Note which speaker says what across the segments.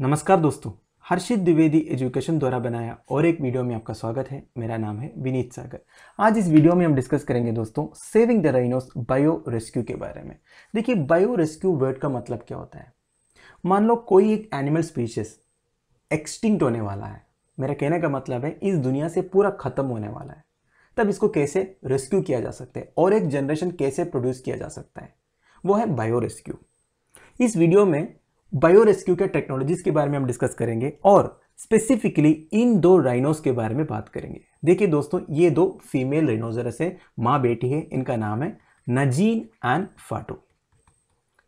Speaker 1: नमस्कार दोस्तों हर्षित द्विवेदी एजुकेशन द्वारा बनाया और एक वीडियो में आपका स्वागत है मेरा नाम है विनीत सागर आज इस वीडियो में हम डिस्कस करेंगे दोस्तों saving the rhinos bio rescue के बारे में देखिए बायो रेस्क्यू वर्ड का मतलब क्या होता है मान लो कोई एक एनिमल स्पीशीज एक्सटिंक्ट होने वाला है मेरा कहने का मतलब है इस दुनिया से पूरा खत्म होने वाला है तब इसको कैसे रेस्क्यू किया जा सकता है और एक जनरेशन कैसे प्रोड्यूस किया जा सकता है वो है बायो रेस्क्यू इस वीडियो में बायो रेस्क्यू के टेक्नोलॉजीज के बारे में हम डिस्कस करेंगे और स्पेसिफिकली इन दो राइनोस के बारे में बात करेंगे देखिए दोस्तों ये दो फीमेल राइनोजरस है माँ बेटी है इनका नाम है नजीन एंड फाटो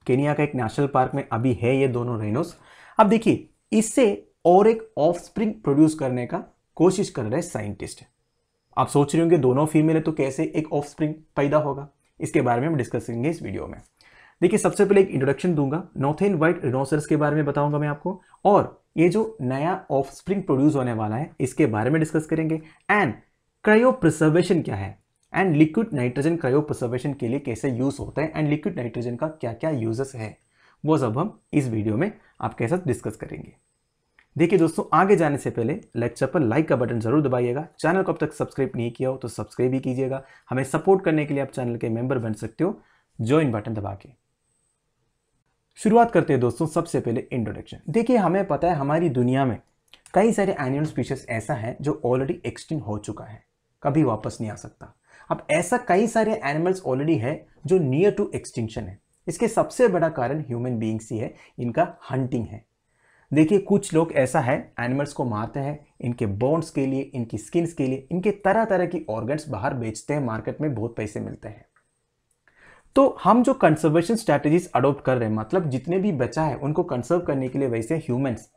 Speaker 1: केनिया का एक नेशनल पार्क में अभी है ये दोनों राइनोस अब देखिए इससे और एक ऑफस्प्रिंग प्रोड्यूस करने का कोशिश कर रहे साइंटिस्ट आप सोच रहे होंगे दोनों फीमेल है तो कैसे एक ऑफस्प्रिंग पैदा होगा इसके बारे में हम डिस्कस करेंगे इस वीडियो में देखिए सबसे पहले एक इंट्रोडक्शन दूंगा एंड व्हाइट रिनोसर्स के बारे में बताऊंगा मैं आपको और ये जो नया ऑफस्प्रिंग प्रोड्यूस होने वाला है इसके बारे में डिस्कस करेंगे एंड क्रायो प्रिजर्वेशन क्या है and liquid nitrogen cryopreservation के लिए कैसे यूज होता है एंड लिक्विड नाइट्रोजन का क्या क्या यूजेस है वो सब हम इस वीडियो में आपके साथ डिस्कस करेंगे देखिए दोस्तों आगे जाने से पहले लेक्चर पर लाइक का बटन जरूर दबाइएगा चैनल को अब तक सब्सक्राइब नहीं किया हो तो सब्सक्राइब ही कीजिएगा हमें सपोर्ट करने के लिए आप चैनल के मेंबर बन सकते हो ज्वाइन बटन दबा के शुरुआत करते हैं दोस्तों सबसे पहले इंट्रोडक्शन देखिए हमें पता है हमारी दुनिया में कई सारे एनिमल स्पीशीज ऐसा है जो ऑलरेडी एक्सटिंक्ट हो चुका है कभी वापस नहीं आ सकता अब ऐसा कई सारे एनिमल्स ऑलरेडी है जो नियर टू एक्सटिंक्शन है इसके सबसे बड़ा कारण ह्यूमन बींग्स ही है इनका हंटिंग है देखिए कुछ लोग ऐसा है एनिमल्स को मारते हैं इनके बोन्स के लिए इनकी स्किन्स के लिए इनके तरह तरह की ऑर्गन्स बाहर बेचते हैं मार्केट में बहुत पैसे मिलते हैं तो हम जो कंजर्वेशन स्ट्रैटेजीज अडोप्ट कर रहे हैं मतलब जितने भी बचा है उनको कंजर्व करने के लिए वैसे ह्यूमन्स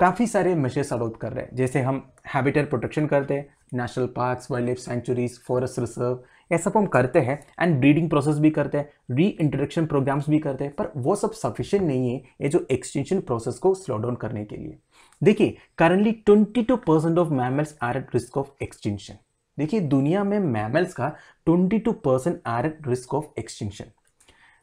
Speaker 1: काफ़ी सारे मेशर्स अडोप्ट कर रहे हैं जैसे हम हैबिटेट प्रोटेक्शन करते हैं national parks wildlife sanctuaries forest reserve ये सब हम करते हैं एंड ब्रीडिंग प्रोसेस भी करते हैं री इंट्रोडक्शन प्रोग्राम्स भी करते हैं पर वो सब सफिशियंट नहीं है ये जो एक्सटेंशन प्रोसेस को स्लो डाउन करने के लिए देखिए currently 22 percent of mammals are at risk of extension देखिए दुनिया में मैमल्स का 22 percent are at risk of extinction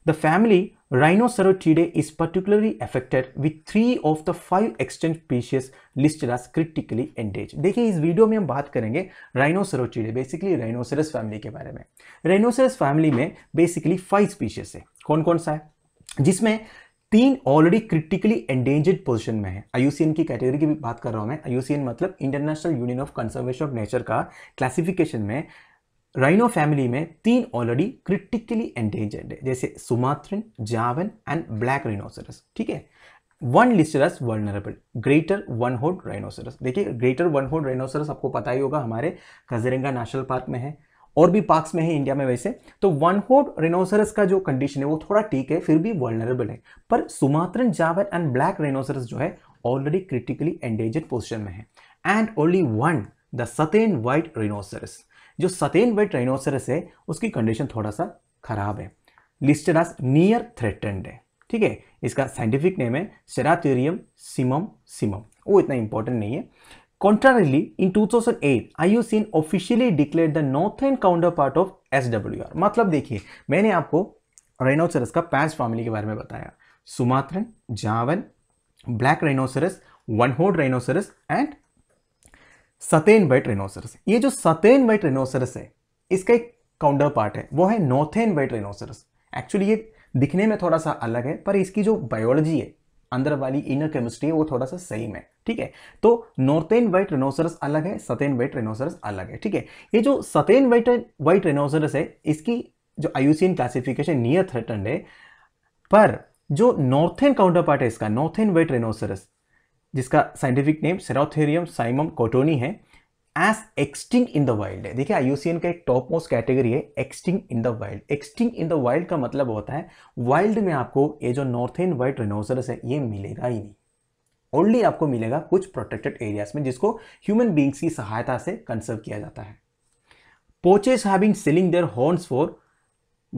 Speaker 1: the family Rhinocerotidae is particularly affected with three of the five extant species listed as critically endangered देखिए इस video में हम बात करेंगे राइनोसरोटीडे बेसिकली राइनोसरस फैमिली के बारे में राइनोसरस फैमिली में बेसिकली फाइव स्पीशियस है कौन कौन सा है जिसमें तीन ऑलरेडी क्रिटिकली एंडेंजर्ड पोजीशन में है आईयूसीएन की कैटेगरी की भी बात कर रहा हूँ मैं आईयूसीएन मतलब international union of conservation of nature का क्लासिफिकेशन में राइनो फैमिली में तीन ऑलरेडी क्रिटिकली एंडेंजर्ड है जैसे सुमात्रन जावन एंड ब्लैक राइनोसरस ठीक है one listed as vulnerable greater one होड राइनोसरस देखिए ग्रेटर वन होड राइनोसरस आपको पता ही होगा हमारे कजरेंगा नेशनल पार्क में है और भी पार्क्स में है इंडिया में वैसे तो वन होड रेनोसरस का जो कंडीशन है वो थोड़ा ठीक है फिर भी वर्नरेबल है पर Sumatran Javan and black rhinoceros जो है ऑलरेडी क्रिटिकली एंडेजेड पोजिशन में है and only one the southern white rhinoceros जो सतेन वाइट रेनोसरस है उसकी कंडीशन थोड़ा सा खराब है लिस्टेड नियर थ्रेटेंड है ठीक है इसका साइंटिफिक नेम है सेराथेरियम सिमम सिमम वो इतना इंपॉर्टेंट नहीं है Contrarily, in 2008, IUCN officially declared the northern counterpart of SWR. मतलब देखिए मैंने आपको रेनोसरस का पांच फैमिली के बारे में बताया सुमात्रन जावन ब्लैक राइनोसरस वन होड रेनोसरस एंड सतेन वाइट रेनोसरस ये जो सतेन वाइट रेनोसरस है इसका एक काउंटर पार्ट है वो है नॉर्थेन वाइट रेनोसरस एक्चुअली ये दिखने में थोड़ा सा अलग है पर इसकी जो बायोलॉजी है अंदर वाली इनर केमिस्ट्री है वो थोड़ा सा सेम है ठीक है तो नॉर्थेन वाइट रेनोसरस अलग है सतेन वाइट रेनोसरस अलग है ठीक है ये जो सतेन वाइट वाइट रेनोसरस है इसकी जो आयुसिन क्लासिफिकेशन नियर थ्रेटन है पर जो नॉर्थेन काउंटर पार्ट है इसका नॉर्थेन वाइट रेनोसरस जिसका साइंटिफिक नेम सेरोथेरियम साइमम कोटोनी है as extinct in the world है देखिए आईयूसीएन का एक टॉप मोस्ट कैटेगरी है extinct in the world extinct in the world का मतलब होता है वर्ल्ड में आपको ये जो नॉर्थ एंड वाइट रेनोसरस है ये मिलेगा ही नहीं ओनली आपको मिलेगा कुछ प्रोटेक्टेड एरियाज में जिसको ह्यूमन बींग्स की सहायता से कंसर्व किया जाता है poachers having selling their horns for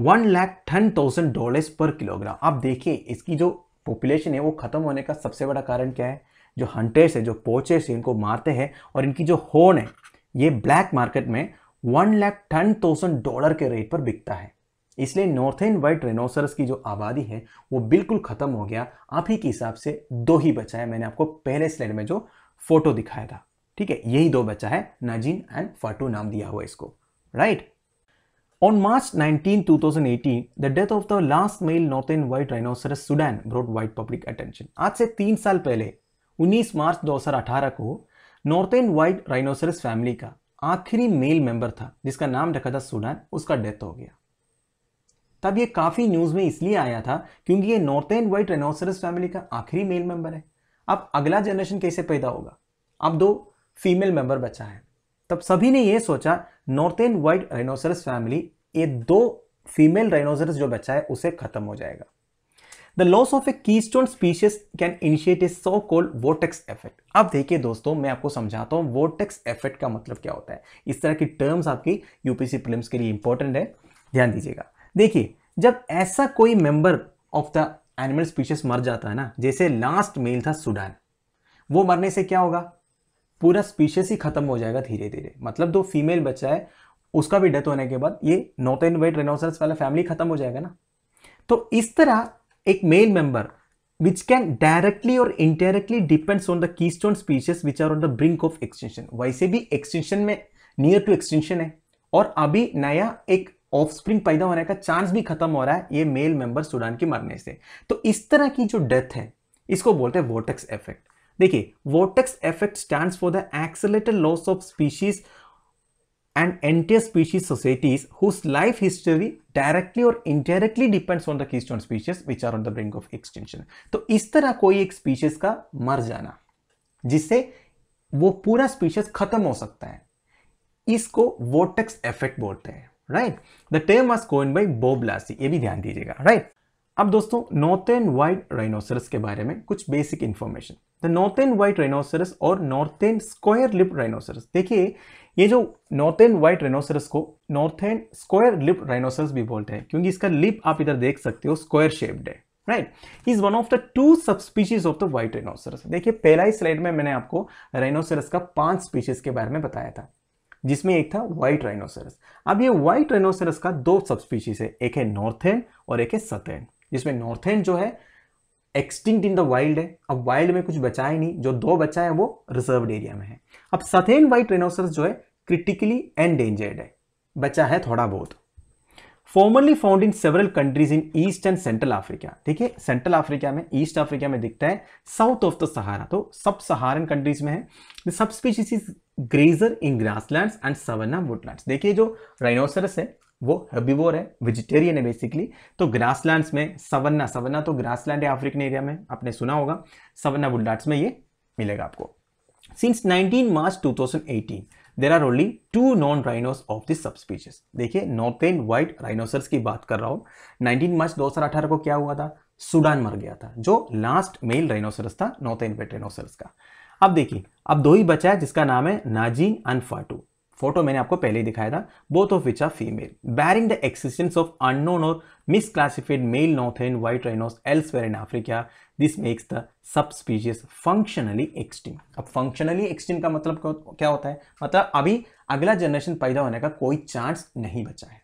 Speaker 1: one lakh ten thousand dollar per kilogram आप देखिए इसकी जो पॉपुलेशन है वो खत्म होने का सबसे बड़ा कारण क्या है जो हंटर्स है जो पोचेस है इनको मारते हैं और इनकी जो होन है ये ब्लैक मार्केट में one lakh ten thousand dollar के रेट पर बिकता है इसलिए नॉर्थेन वाइट रेनोसरस की जो आबादी है वो बिल्कुल ख़त्म हो गया आप ही के हिसाब से दो ही बचा है मैंने आपको पहले स्लाइड में जो फोटो दिखाया था ठीक है यही दो बचा है नजीन एंड फाटू नाम दिया हुआ इसको right On March 19, 2018, the death of the last male northern white rhinoceros Sudan brought wide public attention. आज से तीन साल पहले 19 मार्च 2018 को नॉर्थेन वाइट राइनोसरस फैमिली का आखिरी मेल मेंबर था जिसका नाम रखा था सुडान उसका डेथ हो गया तब ये काफ़ी न्यूज़ में इसलिए आया था क्योंकि ये नॉर्थेन वाइट राइनोसरस फैमिली का आखिरी मेल मेंबर है अब अगला जनरेशन कैसे पैदा होगा अब दो फीमेल मेंबर बचा है तब सभी ने यह सोचा नॉर्थेन वाइट राइनोसरस फैमिली ये दो फीमेल राइनोसरस जो बचा है उसे ख़त्म हो जाएगा the loss of a keystone species can initiate a so called vortex effect अब देखिए दोस्तों मैं आपको समझाता हूँ वोटेक्स इफेक्ट का मतलब क्या होता है इस तरह की टर्म्स आपकी यूपीसी प्रिलिम्स के लिए इंपॉर्टेंट है ध्यान दीजिएगा देखिए जब ऐसा कोई member of the animal species मर जाता है ना जैसे लास्ट मेल था सुडान वो मरने से क्या होगा पूरा स्पीशीज ही खत्म हो जाएगा धीरे धीरे मतलब दो फीमेल बच्चा है उसका भी डेथ होने के बाद ये नॉर्थ एंड वाइट रेनोसर्स वाला फैमिली खत्म हो जाएगा ना तो इस तरह एक male member which can directly or indirectly depends on the keystone species which are on the brink of extension वैसे भी एक्सटेंशन में नियर टू एक्सटेंशन है और अभी नया एक ऑफ स्प्रिंग पैदा होने का चांस भी खत्म हो रहा है ये मेल मेंबर सूडान के मरने से तो इस तरह की जो डेथ है इसको बोलते हैं वोटेक्स इफेक्ट देखिए vortex effect stand for the accelerated loss of species and entire species societies whose life history directly or indirectly depends on the keystone species which are on the brink of extension तो इस तरह कोई एक species का मर जाना जिससे वो पूरा स्पीशीज खत्म हो सकता है इसको वोटेक्स इफेक्ट बोलते हैं right the term was coined by Bob Lacy ये भी ध्यान दीजिएगा राइट अब दोस्तों एंड वाइट राइनोसरस के बारे में कुछ basic information the northern white rhinoceros और नॉर्थेन स्क्वायर लिप राइनोसरस देखिए ये जो नॉर्थेन वाइट राइनोसरस को नॉर्थेन स्क्वायर लिप राइनोसरस भी बोलते हैं क्योंकि इसका लिप आप इधर देख सकते हो स्क्वायर शेप्ड है right is one of the two subspecies of the white rhinoceros देखिए पहला ही स्लाइड में मैंने आपको राइनोसरस का पांच स्पीशीज के बारे में बताया था जिसमें एक था व्हाइट राइनोसरस अब ये व्हाइट राइनोसरस का दो सब स्पीशीज है एक है नॉर्थेन और एक है सतेन जिसमें नॉर्थेन जो है एक्सटिंक्ट इन द वाइल्ड है अब वाइल्ड में कुछ बचा ही नहीं जो दो बचा है वो रिजर्व एरिया में है अब सथेन वाइट रेनोसर्स जो है क्रिटिकली एंडेंजर्ड है बचा है थोड़ा बहुत formerly found in several countries in east and central Africa ठीक है सेंट्रल अफ्रीका में ईस्ट अफ्रीका में दिखता है साउथ ऑफ द सहारा तो सब सहारन कंट्रीज में है subspecies grazer in grasslands and savanna woodlands देखिए जो राइनोसरस है वो हबीवोर तो तो है वेजिटेरियन है बेसिकली तो ग्रासलैंड्स में सवन्ना सवन्ना तो ग्रासलैंड है अफ्रीकन एरिया में आपने सुना होगा सवन्ना वुडार्ट्स में ये मिलेगा आपको since 19 March 2018 there are only two known rhinos of this subspecies देखिए नॉर्थेन व्हाइट राइनोसर्स की बात कर रहा हूँ नाइनटीन मार्च 2018 को क्या हुआ था सूडान मर गया था जो लास्ट मेल राइनोसरस था नॉर्थेन व्हाइट राइनोसर्स का अब देखिए अब दो ही बचा है जिसका नाम है नाजीन अनफाटू फोटो मैंने आपको पहले ही दिखाया था both of which are female barring the existence of unknown or misclassified male northern white rhinos elsewhere in Africa this makes the subspecies functionally extinct अब फंक्शनली एक्सटिंग का मतलब क्या होता है मतलब अभी अगला जनरेशन पैदा होने का कोई चांस नहीं बचा है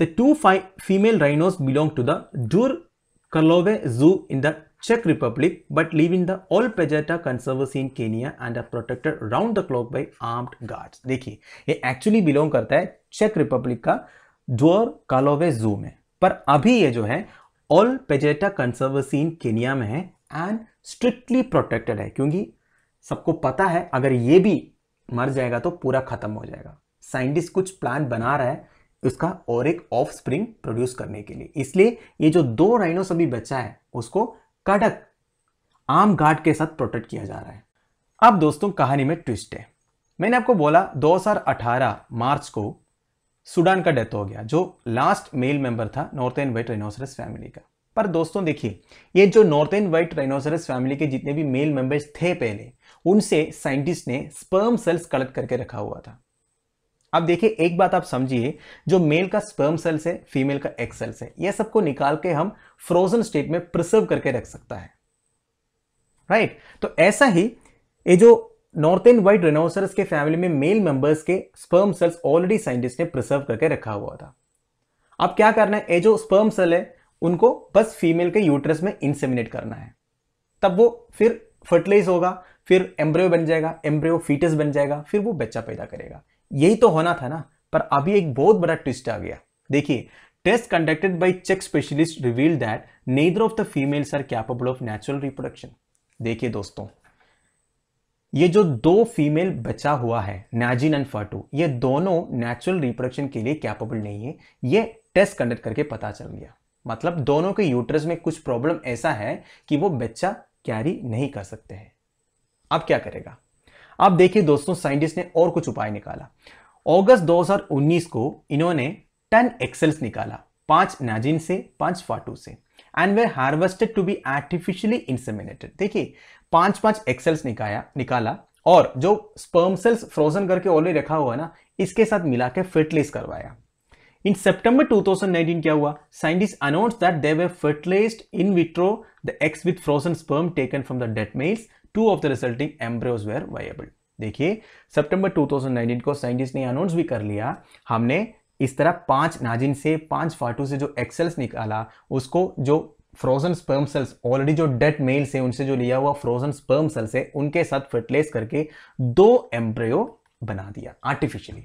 Speaker 1: the two five female rhinos belong to the Dvur Kralove zoo in the Czech Republic but live in the old Pejeta Conservancy in Kenya and are protected round the clock by armed guards. देखिए ये actually belong करता है Czech Republic का द्वर कालोवे जू में पर अभी ये जो है ऑल पेजेटा कंसर्वेसी इन केनिया में है एंड स्ट्रिक्टली प्रोटेक्टेड है क्योंकि सबको पता है अगर ये भी मर जाएगा तो पूरा खत्म हो जाएगा साइंटिस्ट कुछ प्लान बना रहा है उसका और एक ऑफ स्प्रिंग प्रोड्यूस करने के लिए इसलिए ये जो दो राइनोस अभी बचा है उसको कटक आम गार्ड के साथ प्रोटेक्ट किया जा रहा है अब दोस्तों कहानी में ट्विस्ट है मैंने आपको बोला 2018 मार्च को सूडान का डेथ हो गया जो लास्ट मेल मेंबर था northern white rhinoceros family का पर दोस्तों देखिए ये जो northern white rhinoceros family के जितने भी मेल मेंबर्स थे पहले उनसे साइंटिस्ट ने स्पर्म सेल्स कलेक्ट करके रखा हुआ था अब देखिए एक बात आप समझिए जो मेल का स्पर्म सेल्स है फीमेल का एक्स सेल्स है यह सबको निकाल के हम फ्रोजन स्टेट में प्रिसर्व करके रख सकता है राइट right? तो ऐसा ही ये जो नॉर्थ एंड वाइट रेनोसरस के फैमिली में मेल मेंबर्स के स्पर्म सेल्स ऑलरेडी साइंटिस्ट ने प्रिसर्व करके रखा हुआ था अब क्या करना है ये जो स्पर्म सेल है उनको बस फीमेल के यूट्रस में इंसेमिनेट करना है तब वो फिर फर्टिलाइज होगा फिर एम्ब्रियो बन जाएगा एम्ब्रियो फीटस बन जाएगा फिर वो बच्चा पैदा करेगा यही तो होना था ना पर अभी एक बहुत बड़ा ट्विस्ट आ गया देखिए टेस्ट कंडक्टेड बाई चेक specialist reveal that neither of the females are capable of natural reproduction देखिए दोस्तों ये जो दो फीमेल बचा हुआ है नाजिन एंड फाटू ये दोनों नेचुरल रिप्रोडक्शन के लिए कैपेबल नहीं है ये टेस्ट कंडक्ट करके पता चल गया मतलब दोनों के यूट्रस में कुछ प्रॉब्लम ऐसा है कि वो बच्चा कैरी नहीं कर सकते हैं अब क्या करेगा अब देखिए दोस्तों साइंटिस्ट ने और कुछ उपाय निकाला अगस्त 2019 को इन्होंने 10 एक्सेल्स निकाला पांच नाजिन से पांच फाटू से and they harvested to be artificially inseminated देखिए पांच पांच एक्सेल्स निकाया निकाला और जो स्पर्म सेल्स फ्रोजन करके ऑलरेडी रखा हुआ ना इसके साथ मिला के फर्टिलाइज करवाया इन सेप्टेंबर 2019 क्या हुआ scientist announce that they were fertilized in vitro the eggs with frozen sperm taken from the dead males two of the resulting embryos were viable देखिए सितंबर 2019 को साइंटिस्ट ने अनाउंस भी कर लिया हमने इस तरह पांच नाजिन से पांच फाटू से जो एक्सेल्स निकाला उसको जो फ्रोजन स्पर्म सेल्स ऑलरेडी जो डेड मेल से उनसे जो लिया हुआ फ्रोजन स्पर्म सेल्स है उनके साथ फर्टिलाइज करके दो एम्ब्रियो बना दिया आर्टिफिशियली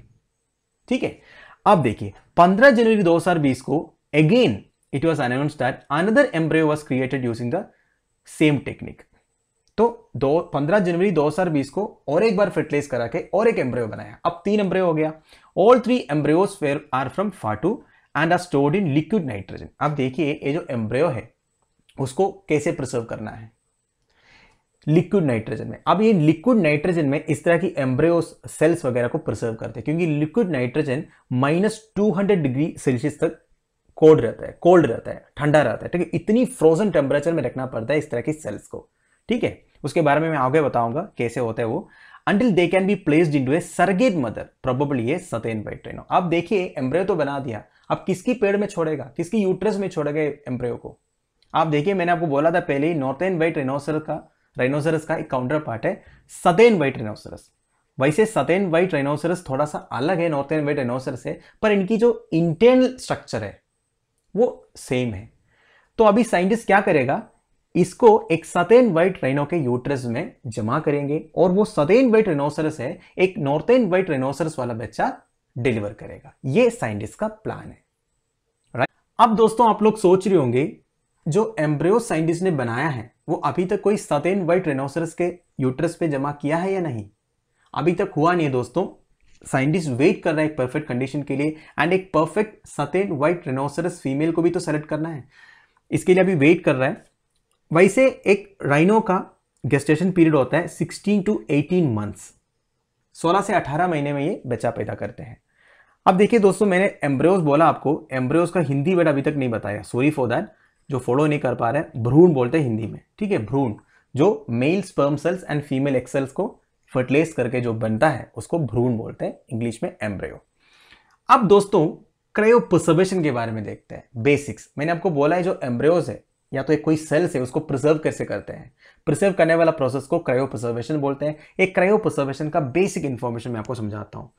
Speaker 1: ठीक है अब देखिए 15 जनवरी 2020 को again it was announced that another embryo was created using the same technique तो दो पंद्रह जनवरी 2020 को और एक बार फर्टिलाइज करा के और एक एम्ब्रियो बनाया अब तीन एम्ब्रियो हो गया all three embryos are from Fatu and are stored in liquid nitrogen अब देखिए ये जो एम्ब्रियो है उसको कैसे प्रिजर्व करना है लिक्विड नाइट्रोजन में अब ये लिक्विड नाइट्रोजन में इस तरह की एम्ब्रियो सेल्स वगैरह को प्रिजर्व करते हैं क्योंकि liquid nitrogen minus two degree celsius तक कोल्ड रहता है कोल्ड रहता है ठंडा रहता है ठीक है इतनी फ्रोजन टेम्परेचर में रखना पड़ता है इस तरह की सेल्स को ठीक है उसके बारे में मैं आगे बताऊंगा कैसे होता है वो until they can be placed into a surrogate mother probably southern southern rhino अब देखिए एम्ब्रियो तो बना दिया अब किसकी पेड़ में छोड़ेगा किसकी यूट्रस में छोड़ेगा एम्ब्रियो को आप देखिए मैंने आपको बोला था पहले ही नॉर्थेन वाइट रेनोसरस का रेनोसरस का एक काउंटर पार्ट है सतेन वाइट रेनोसरस वैसे सतेन वाइट रेनोसरस थोड़ा सा अलग है नॉर्थेन वाइट रेनोसरस से पर इनकी जो इंटरनल स्ट्रक्चर है वो सेम है तो अभी साइंटिस्ट क्या करेगा इसको एक सतेन वाइट रेनो के यूट्रस में जमा करेंगे और वो सतेन वाइट रेनोसरस है एक नॉर्थेन वाइट रेनोसरस वाला बच्चा डिलीवर करेगा ये साइंटिस्ट का प्लान है राइट अब दोस्तों आप लोग सोच रहे होंगे जो एम्ब्रियो साइंटिस्ट ने बनाया है वो अभी तक कोई सतेन वाइट रेनोसरस के यूट्रस पे जमा किया है या नहीं अभी तक हुआ नहीं है दोस्तों साइंटिस्ट वेट कर रहा है एक परफेक्ट कंडीशन के लिए एंड एक perfect southern white rhinoceros female को भी तो सेलेक्ट करना है इसके लिए अभी वेट कर रहा है वैसे एक राइनो का गेस्टेशन पीरियड होता है 16 टू 18 मंथ्स 16 से 18 महीने में ये बच्चा पैदा करते हैं अब देखिए दोस्तों मैंने एम्ब्रियोज बोला आपको एम्ब्रियोज का हिंदी वर्ड अभी तक नहीं बताया सॉरी फॉर दैट जो फॉलो नहीं कर पा रहे हैं भ्रूण बोलते हैं हिंदी में ठीक है भ्रूण जो male sperm cells and female egg cells को फर्टिलाइज करके जो बनता है उसको भ्रूण बोलते हैं इंग्लिश में एम्ब्रियो अब दोस्तों क्रयो के बारे में देखते हैं बेसिक्स मैंने आपको बोला है जो एम्ब्रियोज है या तो एक कोई सेल्स है उसको प्रिजर्व कैसे करते हैं प्रिजर्व करने वाला प्रोसेस को क्रायो प्रिजर्वेशन बोलते हैं एक क्रायो प्रिजर्वेशन का बेसिक इन्फॉर्मेशन मैं आपको समझाता हूँ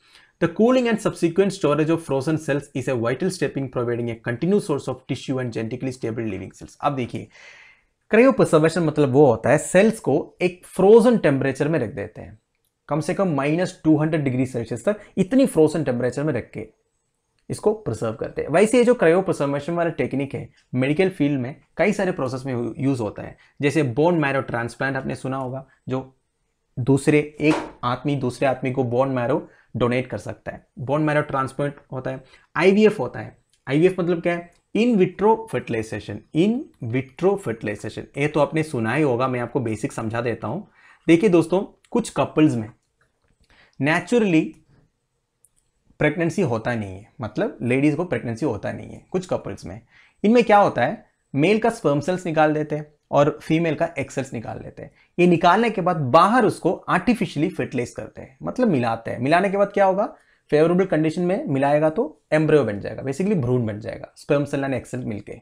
Speaker 1: the cooling and subsequent storage of frozen cells is a vital stepping providing a continue source of tissue and and stable living cells अब देखिए क्रायो प्रिजर्वेशन मतलब वो होता है सेल्स को एक फ्रोजन टेम्परेचर में रख देते हैं कम से कम माइनस हंड्रेड डिग्री सेल्सियस तक इतनी फ्रोजन टेम्परेचर में रख के इसको प्रिजर्व करते हैं वैसे ये जो क्रायो प्रसर्वेशन वाला टेक्निक है मेडिकल फील्ड में कई सारे प्रोसेस में यूज़ होता है जैसे बोन मैरो ट्रांसप्लांट आपने सुना होगा जो दूसरे एक आदमी दूसरे आदमी को बोन मैरो डोनेट कर सकता है बोन मैरो ट्रांसप्लांट होता है आईवीएफ होता है आईवीएफ मतलब क्या है in vitro fertilization in vitro fertilization ये तो आपने सुना ही होगा मैं आपको बेसिक समझा देता हूँ देखिए दोस्तों कुछ कपल्स में नेचुरली प्रेगनेंसी होता नहीं है मतलब लेडीज़ को प्रेगनेंसी होता नहीं है कुछ कपल्स में इनमें क्या होता है मेल का स्पर्म सेल्स निकाल देते हैं और फीमेल का एक्सेल्स निकाल लेते हैं ये निकालने के बाद बाहर उसको आर्टिफिशियली फर्टिलाइज करते हैं मतलब मिलाते हैं मिलाने के बाद क्या होगा फेवरेबल कंडीशन में मिलाएगा तो एम्ब्रियो बन जाएगा बेसिकली भ्रूण बन जाएगा स्पर्म सेल एंड एक्सेल मिलके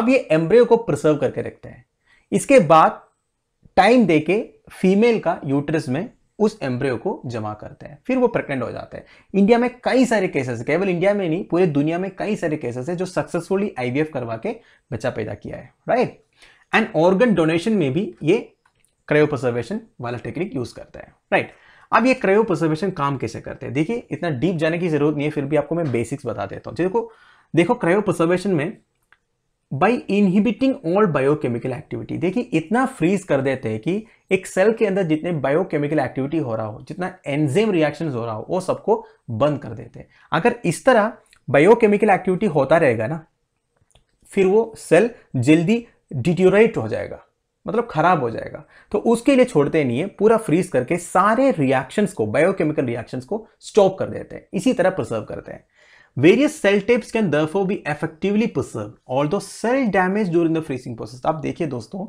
Speaker 1: आप ये एम्ब्रियो को प्रिजर्व करके रखते हैं इसके बाद टाइम देके फीमेल का यूट्रस में उस एम्ब्रियो को जमा करते हैं फिर वो प्रेग्नेंट हो जाते हैं इंडिया में कई सारे केसेस केवल इंडिया में नहीं पूरे दुनिया में कई सारे केसेस है जो सक्सेसफुली आईवीएफ करवा के बच्चा पैदा किया है राइट एंड ऑर्गन डोनेशन में भी ये क्रायोप्रसर्वेशन वाला टेक्निक यूज करता है राइट अब ये क्रायो प्रसर्वेशन काम कैसे करते हैं देखिए इतना डीप जाने की जरूरत नहीं है फिर भी आपको मैं बेसिक्स बता देता हूँ देखो देखो क्रायो में by inhibiting all biochemical activity देखिए इतना फ्रीज कर देते हैं कि एक सेल के अंदर जितने बायोकेमिकल एक्टिविटी हो रहा हो जितना एंजेम रिएक्शन हो रहा हो वो सबको बंद कर देते हैं अगर इस तरह बायोकेमिकल एक्टिविटी होता रहेगा ना फिर वो सेल जल्दी डिट्यूरेट हो जाएगा मतलब खराब हो जाएगा तो उसके लिए छोड़ते नहीं है पूरा फ्रीज करके सारे रिएक्शंस को बायोकेमिकल रिएक्शंस को स्टॉप कर देते हैं इसी तरह प्रिजर्व करते हैं Various cell types can therefore be effectively preserved, although cell damage during the freezing process. आप देखिए दोस्तों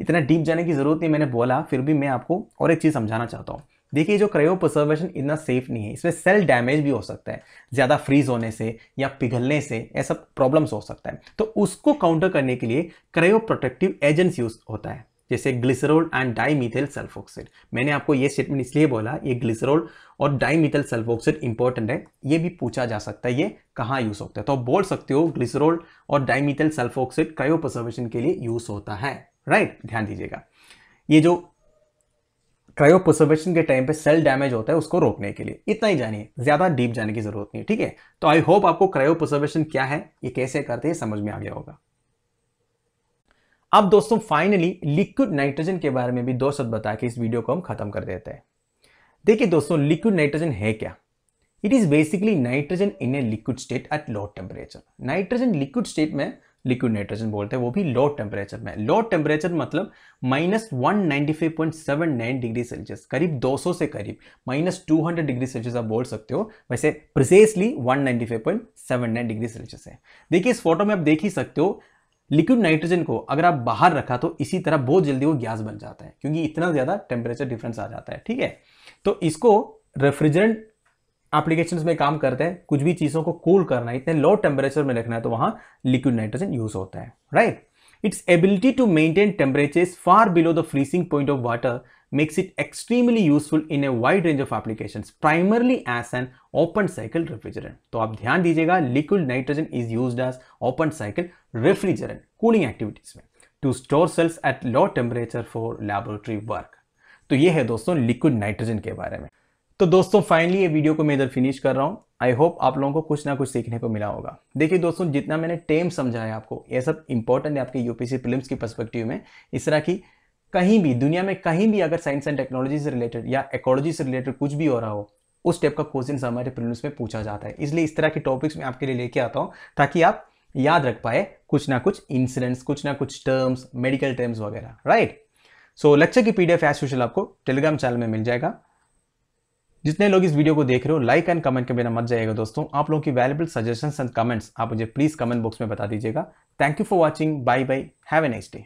Speaker 1: इतना डीप जाने की जरूरत नहीं मैंने बोला फिर भी मैं आपको और एक चीज़ समझाना चाहता हूँ देखिए जो क्रयो प्रसर्वेशन इतना सेफ नहीं है इसमें सेल डैमेज भी हो सकता है ज़्यादा फ्रीज होने से या पिघलने से ऐसा प्रॉब्लम्स हो सकता है तो उसको काउंटर करने के लिए क्रयो प्रोटेक्टिव एजेंट्स यूज होता है जैसे ग्लिसरोल एंड डाईमीथेल सल्फोक्साइड मैंने आपको ये स्टेटमेंट इसलिए बोला ये ग्लिसरोल और डाईमीथेल सल्फोक्साइड इंपॉर्टेंट है ये भी पूछा जा सकता है ये कहाँ यूज़ होता है तो आप बोल सकते हो ग्लिसरोल और डाईमीथेल सल्फोक्साइड क्रायोप्रसर्वेशन के लिए यूज़ होता है राइट ध्यान दीजिएगा ये जो क्रायो प्रिजर्वेशन के टाइम पे सेल डैमेज होता है उसको रोकने के लिए इतना ही जानिए ज्यादा डीप जाने की जरूरत नहीं ठीक है तो आई होप आपको क्रायो प्रिजर्वेशन क्या है ये कैसे करते हैं समझ में आ गया होगा अब दोस्तों फाइनली लिक्विड नाइट्रोजन के बारे में भी दो शब्द बता के इस वीडियो को हम खत्म कर देते हैं देखिए दोस्तों लिक्विड नाइट्रोजन है क्या it is basically nitrogen in a liquid state at low temperature nitrogen liquid state में लिक्विड नाइट्रोजन बोलते हैं वो भी लो टेम्परेचर में लो टेम्परेचर मतलब माइनस वन डिग्री सेल्सियस करीब 200 से करीब माइनस 200 डिग्री सेल्सियस आप बोल सकते हो वैसे प्रिसेसली 195.79 डिग्री सेल्सियस है देखिए इस फोटो में आप देख ही सकते हो लिक्विड नाइट्रोजन को अगर आप बाहर रखा तो इसी तरह बहुत जल्दी वो गैस बन जाता है क्योंकि इतना ज़्यादा टेम्परेचर डिफरेंस आ जाता है ठीक है तो इसको रेफ्रिजरेंट एप्लीकेशन में काम करते हैं कुछ भी चीज़ों को कूल करना है इतने लो टेम्परेचर में रखना है तो वहां लिक्विड नाइट्रोजन यूज होता है right its ability to maintain temperature far below the freezing point of water makes it extremely useful in a wide range of applications, primarily as an open cycle refrigerant. to aap dhyan dijiyega liquid nitrogen is used as open cycle refrigerant cooling activities mein to store cells at low temperature for laboratory work. to ye hai dosto liquid nitrogen ke bare mein तो दोस्तों finally ये video को मैं इधर finish कर रहा हूँ I hope आप लोगों को कुछ ना कुछ सीखने को मिला होगा देखिए दोस्तों जितना मैंने टेम समझाया आपको ये सब इंपॉर्टेंट है आपके यूपीसी फिल्म्स की पर्सपेक्टिव में इस तरह की कहीं भी दुनिया में कहीं भी अगर साइंस एंड टेक्नोलॉजी से रिलेटेड या एकोलॉजी से रिलेटेड कुछ भी हो रहा हो उस टाइप का क्वेश्चन हमारे प्रिलिम्स में पूछा जाता है इसलिए इस तरह के टॉपिक्स में आपके लिए लेके आता हूँ ताकि आप याद रख पाए कुछ ना कुछ इंसिडेंट्स कुछ ना कुछ टर्म्स मेडिकल टर्म्स वगैरह राइट सो लेक्चर की पीडीएफ एस यूशल आपको टेलीग्राम चैनल में मिल जाएगा जितने लोग इस वीडियो को देख रहे हो लाइक एंड कमेंट के बिना मत जाएगा दोस्तों आप लोगों की वैल्यूबल सजेशंस एंड कमेंट्स आप मुझे प्लीज कमेंट बॉक्स में बता दीजिएगा thank you for watching bye bye have a nice day